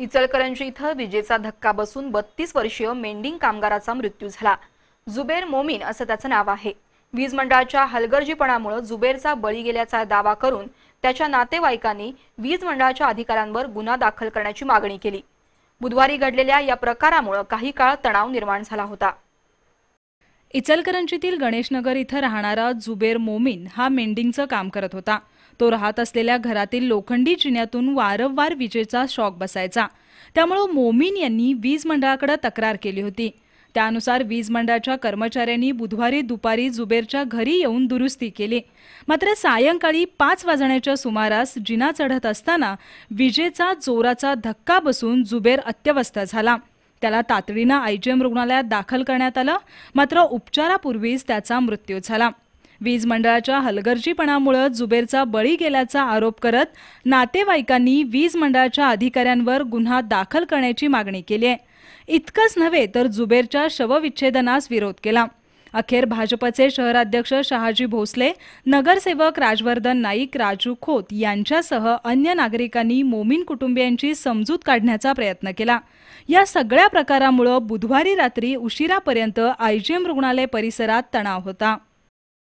इचलकरंजी इथं विजेचा धक्का बसून बत्तीस वर्षीय मेंडिंग कामगाराचा मृत्यू झाला जुबेर मोमीन असं त्याचं नाव आहे वीज मंडळाच्या हलगर्जीपणामुळे जुबेरचा बळी गेल्याचा दावा करून त्याच्या नातेवाईकांनी वीज मंडळाच्या अधिकाऱ्यांवर गुन्हा दाखल करण्याची मागणी केली बुधवारी घडलेल्या या प्रकारामुळे काही काळ तणाव निर्माण झाला होता इचलकरंजीतील गणेशनगर इथं राहणारा जुबेर मोमीन हा मेंडिंगचं काम करत होता तो राहत असलेल्या घरातील लोखंडी जिन्यातून वारंवार विजेचा शॉक बसायचा त्यामुळं मोमीन यांनी वीज मंडळाकडे तक्रार केली होती त्यानुसार वीज मंडळाच्या कर्मचाऱ्यांनी बुधवारी दुपारी जुबेरच्या घरी येऊन दुरुस्ती केली मात्र सायंकाळी पाच वाजण्याच्या सुमारास जिना चढत असताना विजेचा जोराचा धक्का बसून जुबेर अत्यवस्थ झाला त्याला तातडीनं आयजीएम रुग्णालयात दाखल करण्यात आलं मात्र उपचारापूर्वीच त्याचा मृत्यू झाला वीज मंडळाच्या हलगर्जीपणामुळे जुबेरचा बळी गेल्याचा आरोप करत नातेवाईकांनी वीज मंडळाच्या अधिकाऱ्यांवर गुन्हा दाखल करण्याची मागणी केली आहे इतकंच नव्हे तर जुबेरच्या शवविच्छेदनास विरोध केला अखेर भाजपचे शहराध्यक्ष शहाजी भोसले नगरसेवक राजवर्धन नाईक राजू खोत यांच्यासह अन्य नागरिकांनी मोमीन कुटुंबियांची समजूत काढण्याचा प्रयत्न केला या सगळ्या प्रकारामुळं बुधवारी रात्री उशिरापर्यंत आयजीएम रुग्णालय परिसरात तणाव होता